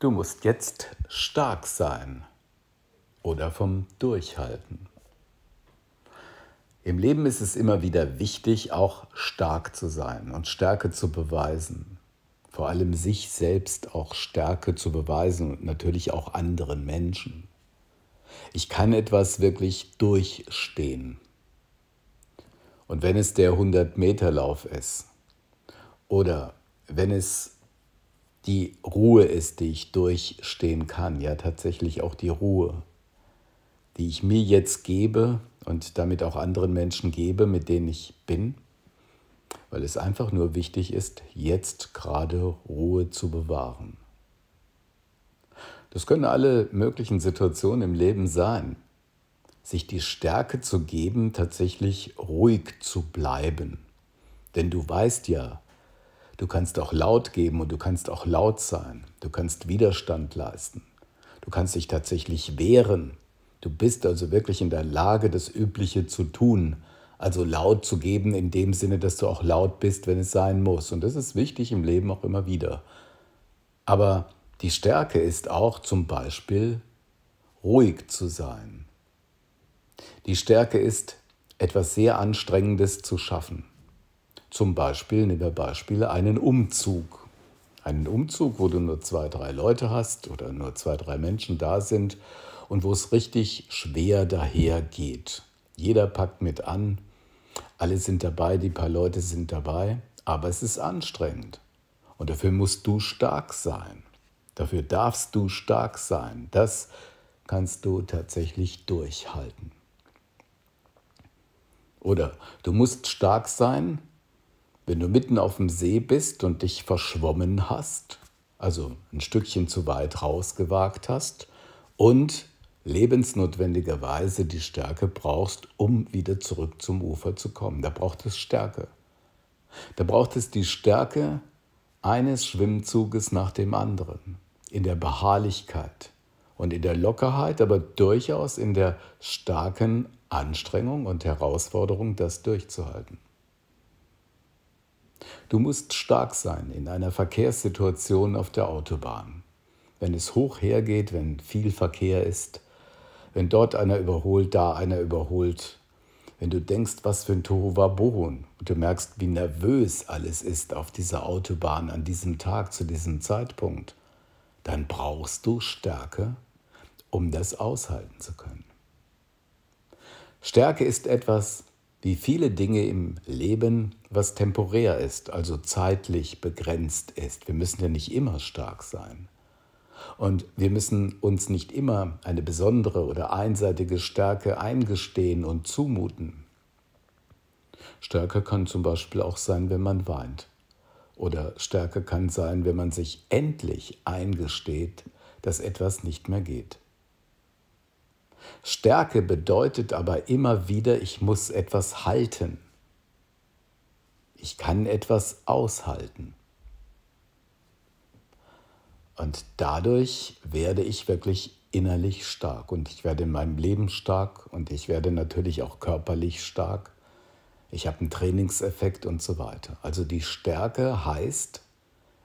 Du musst jetzt stark sein oder vom Durchhalten. Im Leben ist es immer wieder wichtig, auch stark zu sein und Stärke zu beweisen. Vor allem sich selbst auch Stärke zu beweisen und natürlich auch anderen Menschen. Ich kann etwas wirklich durchstehen. Und wenn es der 100-Meter-Lauf ist oder wenn es die Ruhe ist, die ich durchstehen kann, ja tatsächlich auch die Ruhe, die ich mir jetzt gebe und damit auch anderen Menschen gebe, mit denen ich bin, weil es einfach nur wichtig ist, jetzt gerade Ruhe zu bewahren. Das können alle möglichen Situationen im Leben sein, sich die Stärke zu geben, tatsächlich ruhig zu bleiben. Denn du weißt ja, Du kannst auch laut geben und du kannst auch laut sein. Du kannst Widerstand leisten. Du kannst dich tatsächlich wehren. Du bist also wirklich in der Lage, das Übliche zu tun. Also laut zu geben in dem Sinne, dass du auch laut bist, wenn es sein muss. Und das ist wichtig im Leben auch immer wieder. Aber die Stärke ist auch zum Beispiel ruhig zu sein. Die Stärke ist, etwas sehr Anstrengendes zu schaffen. Zum Beispiel, nehmen wir Beispiele, einen Umzug. Einen Umzug, wo du nur zwei, drei Leute hast oder nur zwei, drei Menschen da sind und wo es richtig schwer dahergeht. Jeder packt mit an, alle sind dabei, die paar Leute sind dabei, aber es ist anstrengend. Und dafür musst du stark sein. Dafür darfst du stark sein. Das kannst du tatsächlich durchhalten. Oder du musst stark sein, wenn du mitten auf dem See bist und dich verschwommen hast, also ein Stückchen zu weit rausgewagt hast und lebensnotwendigerweise die Stärke brauchst, um wieder zurück zum Ufer zu kommen. Da braucht es Stärke. Da braucht es die Stärke eines Schwimmzuges nach dem anderen, in der Beharrlichkeit und in der Lockerheit, aber durchaus in der starken Anstrengung und Herausforderung, das durchzuhalten. Du musst stark sein in einer Verkehrssituation auf der Autobahn. Wenn es hoch hergeht, wenn viel Verkehr ist, wenn dort einer überholt, da einer überholt, wenn du denkst, was für ein Bohun und du merkst, wie nervös alles ist auf dieser Autobahn an diesem Tag, zu diesem Zeitpunkt, dann brauchst du Stärke, um das aushalten zu können. Stärke ist etwas, wie viele Dinge im Leben, was temporär ist, also zeitlich begrenzt ist. Wir müssen ja nicht immer stark sein. Und wir müssen uns nicht immer eine besondere oder einseitige Stärke eingestehen und zumuten. Stärke kann zum Beispiel auch sein, wenn man weint. Oder Stärke kann sein, wenn man sich endlich eingesteht, dass etwas nicht mehr geht. Stärke bedeutet aber immer wieder, ich muss etwas halten. Ich kann etwas aushalten. Und dadurch werde ich wirklich innerlich stark und ich werde in meinem Leben stark und ich werde natürlich auch körperlich stark. Ich habe einen Trainingseffekt und so weiter. Also die Stärke heißt,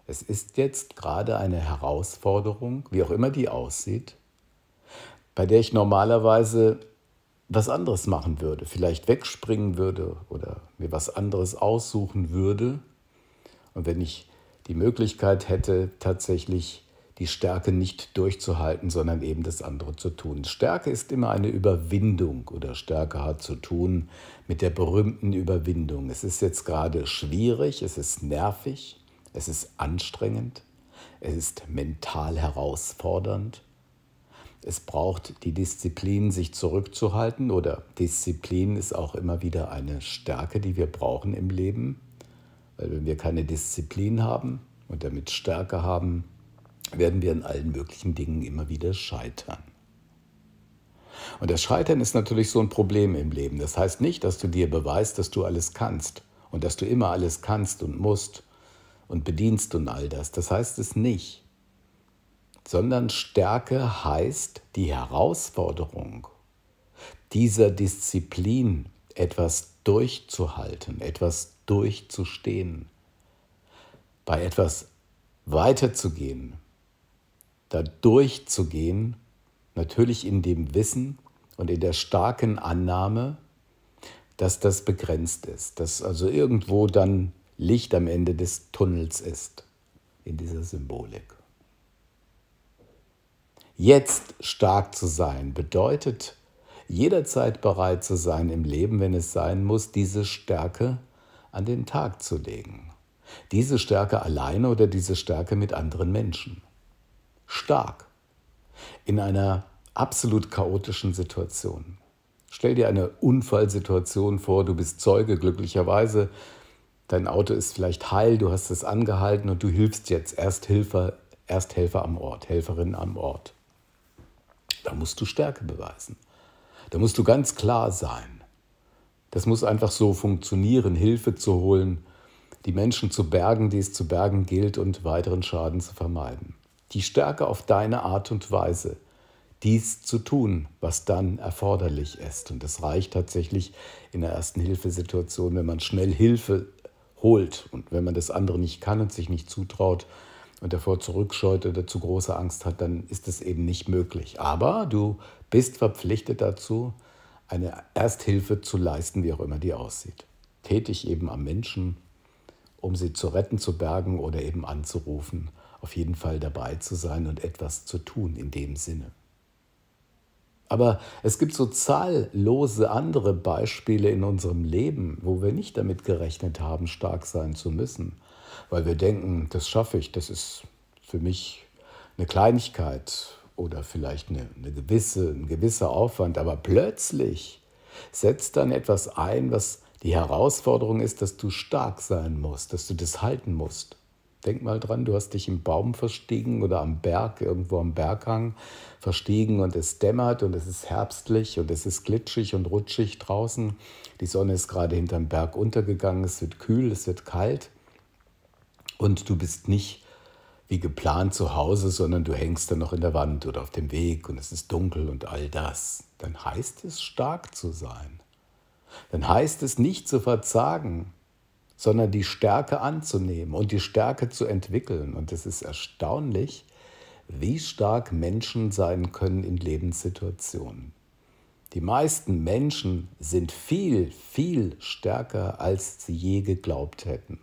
es ist jetzt gerade eine Herausforderung, wie auch immer die aussieht, bei der ich normalerweise was anderes machen würde, vielleicht wegspringen würde oder mir was anderes aussuchen würde. Und wenn ich die Möglichkeit hätte, tatsächlich die Stärke nicht durchzuhalten, sondern eben das andere zu tun. Stärke ist immer eine Überwindung oder Stärke hat zu tun mit der berühmten Überwindung. Es ist jetzt gerade schwierig, es ist nervig, es ist anstrengend, es ist mental herausfordernd es braucht die Disziplin, sich zurückzuhalten oder Disziplin ist auch immer wieder eine Stärke, die wir brauchen im Leben. Weil wenn wir keine Disziplin haben und damit Stärke haben, werden wir in allen möglichen Dingen immer wieder scheitern. Und das Scheitern ist natürlich so ein Problem im Leben. Das heißt nicht, dass du dir beweist, dass du alles kannst und dass du immer alles kannst und musst und bedienst und all das. Das heißt es nicht sondern Stärke heißt die Herausforderung dieser Disziplin, etwas durchzuhalten, etwas durchzustehen, bei etwas weiterzugehen, da durchzugehen, natürlich in dem Wissen und in der starken Annahme, dass das begrenzt ist, dass also irgendwo dann Licht am Ende des Tunnels ist in dieser Symbolik. Jetzt stark zu sein bedeutet, jederzeit bereit zu sein im Leben, wenn es sein muss, diese Stärke an den Tag zu legen. Diese Stärke alleine oder diese Stärke mit anderen Menschen. Stark. In einer absolut chaotischen Situation. Stell dir eine Unfallsituation vor, du bist Zeuge glücklicherweise, dein Auto ist vielleicht heil, du hast es angehalten und du hilfst jetzt Ersthelfer, Ersthelfer am Ort, Helferin am Ort. Da musst du Stärke beweisen. Da musst du ganz klar sein. Das muss einfach so funktionieren, Hilfe zu holen, die Menschen zu bergen, die es zu bergen gilt und weiteren Schaden zu vermeiden. Die Stärke auf deine Art und Weise, dies zu tun, was dann erforderlich ist. Und das reicht tatsächlich in der ersten Hilfesituation, wenn man schnell Hilfe holt und wenn man das andere nicht kann und sich nicht zutraut, und davor zurückscheut oder zu große Angst hat, dann ist es eben nicht möglich. Aber du bist verpflichtet dazu, eine Ersthilfe zu leisten, wie auch immer die aussieht. Tätig eben am Menschen, um sie zu retten, zu bergen oder eben anzurufen, auf jeden Fall dabei zu sein und etwas zu tun in dem Sinne. Aber es gibt so zahllose andere Beispiele in unserem Leben, wo wir nicht damit gerechnet haben, stark sein zu müssen weil wir denken, das schaffe ich, das ist für mich eine Kleinigkeit oder vielleicht eine, eine gewisse, ein gewisser Aufwand, aber plötzlich setzt dann etwas ein, was die Herausforderung ist, dass du stark sein musst, dass du das halten musst. Denk mal dran, du hast dich im Baum verstiegen oder am Berg, irgendwo am Berghang verstiegen und es dämmert und es ist herbstlich und es ist glitschig und rutschig draußen. Die Sonne ist gerade hinterm Berg untergegangen, es wird kühl, es wird kalt. Und du bist nicht wie geplant zu Hause, sondern du hängst dann noch in der Wand oder auf dem Weg und es ist dunkel und all das. Dann heißt es stark zu sein. Dann heißt es nicht zu verzagen, sondern die Stärke anzunehmen und die Stärke zu entwickeln. Und es ist erstaunlich, wie stark Menschen sein können in Lebenssituationen. Die meisten Menschen sind viel, viel stärker, als sie je geglaubt hätten.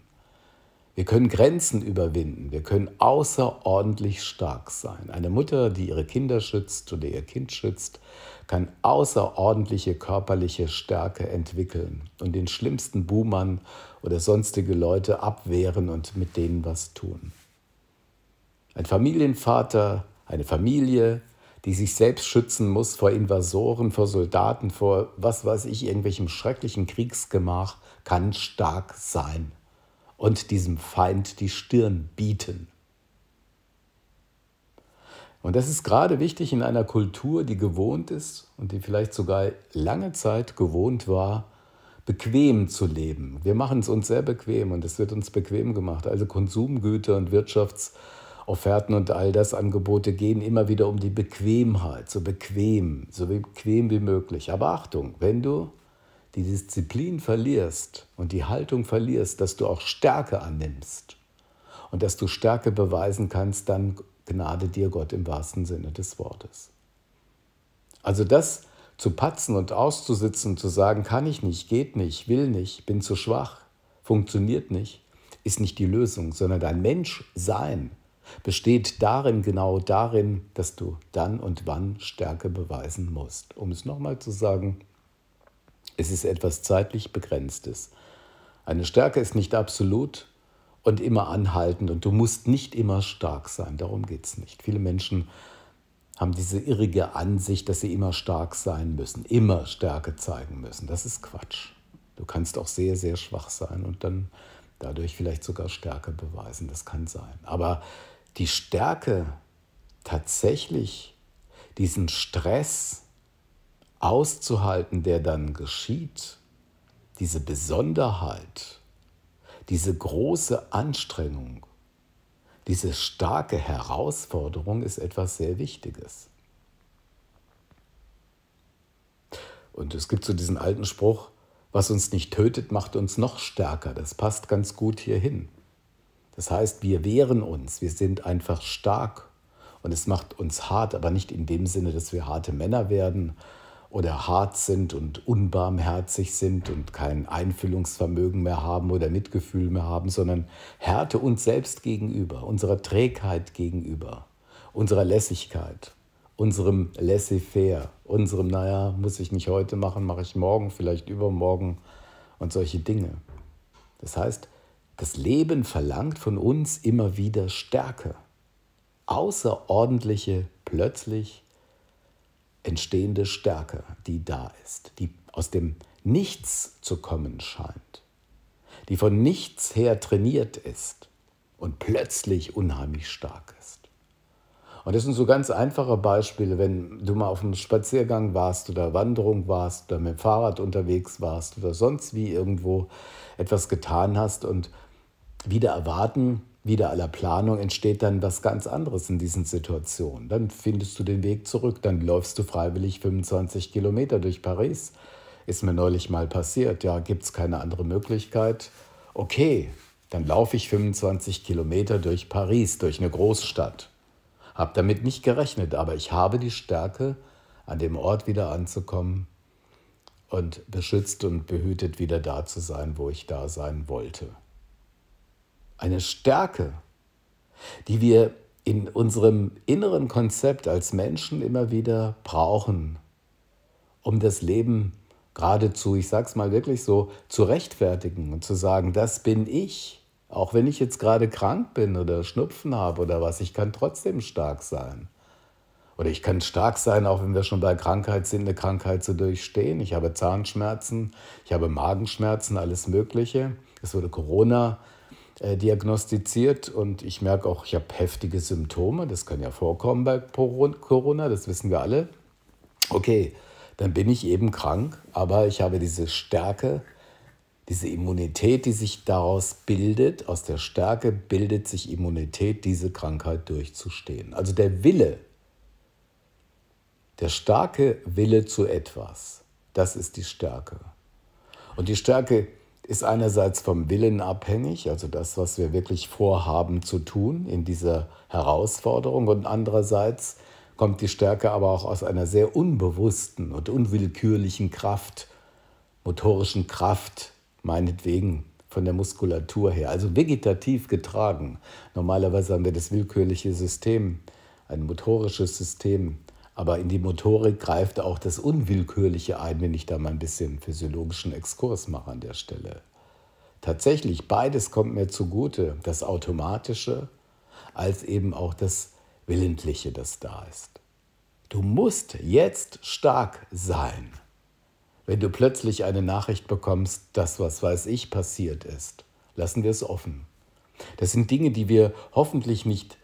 Wir können Grenzen überwinden, wir können außerordentlich stark sein. Eine Mutter, die ihre Kinder schützt oder ihr Kind schützt, kann außerordentliche körperliche Stärke entwickeln und den schlimmsten Buhmann oder sonstige Leute abwehren und mit denen was tun. Ein Familienvater, eine Familie, die sich selbst schützen muss vor Invasoren, vor Soldaten, vor was weiß ich, irgendwelchem schrecklichen Kriegsgemach, kann stark sein und diesem Feind die Stirn bieten. Und das ist gerade wichtig in einer Kultur, die gewohnt ist und die vielleicht sogar lange Zeit gewohnt war, bequem zu leben. Wir machen es uns sehr bequem und es wird uns bequem gemacht. Also Konsumgüter und Wirtschaftsofferten und all das Angebote gehen immer wieder um die Bequemheit, so bequem, so bequem wie möglich. Aber Achtung, wenn du die Disziplin verlierst und die Haltung verlierst, dass du auch Stärke annimmst und dass du Stärke beweisen kannst, dann gnade dir Gott im wahrsten Sinne des Wortes. Also das zu patzen und auszusitzen, zu sagen, kann ich nicht, geht nicht, will nicht, bin zu schwach, funktioniert nicht, ist nicht die Lösung, sondern dein Menschsein besteht darin, genau darin, dass du dann und wann Stärke beweisen musst. Um es nochmal zu sagen, es ist etwas zeitlich Begrenztes. Eine Stärke ist nicht absolut und immer anhaltend und du musst nicht immer stark sein. Darum geht es nicht. Viele Menschen haben diese irrige Ansicht, dass sie immer stark sein müssen, immer Stärke zeigen müssen. Das ist Quatsch. Du kannst auch sehr, sehr schwach sein und dann dadurch vielleicht sogar Stärke beweisen. Das kann sein. Aber die Stärke tatsächlich, diesen Stress, auszuhalten, der dann geschieht, diese Besonderheit, diese große Anstrengung, diese starke Herausforderung ist etwas sehr Wichtiges. Und es gibt so diesen alten Spruch, was uns nicht tötet, macht uns noch stärker. Das passt ganz gut hierhin. Das heißt, wir wehren uns, wir sind einfach stark und es macht uns hart, aber nicht in dem Sinne, dass wir harte Männer werden, oder hart sind und unbarmherzig sind und kein Einfühlungsvermögen mehr haben oder Mitgefühl mehr haben, sondern Härte uns selbst gegenüber, unserer Trägheit gegenüber, unserer Lässigkeit, unserem Laissez-faire, unserem, naja, muss ich nicht heute machen, mache ich morgen, vielleicht übermorgen und solche Dinge. Das heißt, das Leben verlangt von uns immer wieder Stärke, außerordentliche, plötzlich entstehende Stärke, die da ist, die aus dem Nichts zu kommen scheint, die von nichts her trainiert ist und plötzlich unheimlich stark ist. Und das sind so ganz einfache Beispiele, wenn du mal auf einem Spaziergang warst oder Wanderung warst oder mit dem Fahrrad unterwegs warst oder sonst wie irgendwo etwas getan hast und wieder erwarten, wieder aller Planung entsteht dann was ganz anderes in diesen Situationen. Dann findest du den Weg zurück, dann läufst du freiwillig 25 Kilometer durch Paris. Ist mir neulich mal passiert, ja, gibt es keine andere Möglichkeit. Okay, dann laufe ich 25 Kilometer durch Paris, durch eine Großstadt. Hab damit nicht gerechnet, aber ich habe die Stärke, an dem Ort wieder anzukommen und beschützt und behütet wieder da zu sein, wo ich da sein wollte eine Stärke, die wir in unserem inneren Konzept als Menschen immer wieder brauchen, um das Leben geradezu, ich sag's mal wirklich so, zu rechtfertigen und zu sagen, das bin ich. Auch wenn ich jetzt gerade krank bin oder Schnupfen habe oder was, ich kann trotzdem stark sein. Oder ich kann stark sein, auch wenn wir schon bei Krankheit sind, eine Krankheit zu durchstehen. Ich habe Zahnschmerzen, ich habe Magenschmerzen, alles Mögliche. Es wurde Corona, äh, diagnostiziert und ich merke auch, ich habe heftige Symptome. Das kann ja vorkommen bei Corona, das wissen wir alle. Okay, dann bin ich eben krank, aber ich habe diese Stärke, diese Immunität, die sich daraus bildet. Aus der Stärke bildet sich Immunität, diese Krankheit durchzustehen. Also der Wille, der starke Wille zu etwas, das ist die Stärke. Und die Stärke ist einerseits vom Willen abhängig, also das, was wir wirklich vorhaben zu tun in dieser Herausforderung, und andererseits kommt die Stärke aber auch aus einer sehr unbewussten und unwillkürlichen Kraft, motorischen Kraft, meinetwegen von der Muskulatur her, also vegetativ getragen. Normalerweise haben wir das willkürliche System, ein motorisches System aber in die Motorik greift auch das Unwillkürliche ein, wenn ich da mal ein bisschen physiologischen Exkurs mache an der Stelle. Tatsächlich, beides kommt mir zugute, das Automatische als eben auch das Willentliche, das da ist. Du musst jetzt stark sein, wenn du plötzlich eine Nachricht bekommst, dass was weiß ich passiert ist. Lassen wir es offen. Das sind Dinge, die wir hoffentlich nicht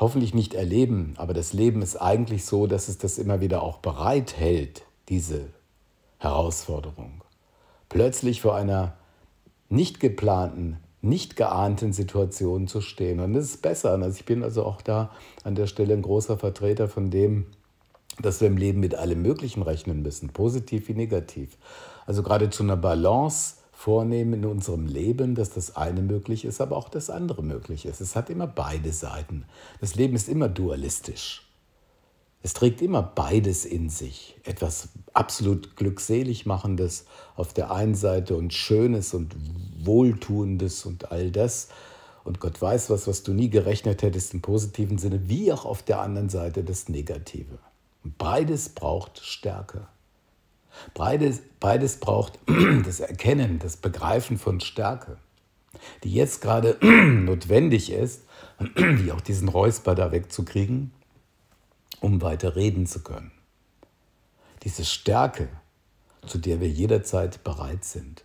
hoffentlich nicht erleben, aber das Leben ist eigentlich so, dass es das immer wieder auch bereithält, diese Herausforderung. Plötzlich vor einer nicht geplanten, nicht geahnten Situation zu stehen. Und das ist besser. Ne? Also ich bin also auch da an der Stelle ein großer Vertreter von dem, dass wir im Leben mit allem Möglichen rechnen müssen, positiv wie negativ. Also gerade zu einer Balance vornehmen in unserem Leben, dass das eine möglich ist, aber auch das andere möglich ist. Es hat immer beide Seiten. Das Leben ist immer dualistisch. Es trägt immer beides in sich. Etwas absolut glückselig machendes auf der einen Seite und schönes und wohltuendes und all das. Und Gott weiß was, was du nie gerechnet hättest im positiven Sinne, wie auch auf der anderen Seite das Negative. beides braucht Stärke. Beides, beides braucht das Erkennen, das Begreifen von Stärke, die jetzt gerade notwendig ist, wie auch diesen Räusper da wegzukriegen, um weiter reden zu können. Diese Stärke, zu der wir jederzeit bereit sind.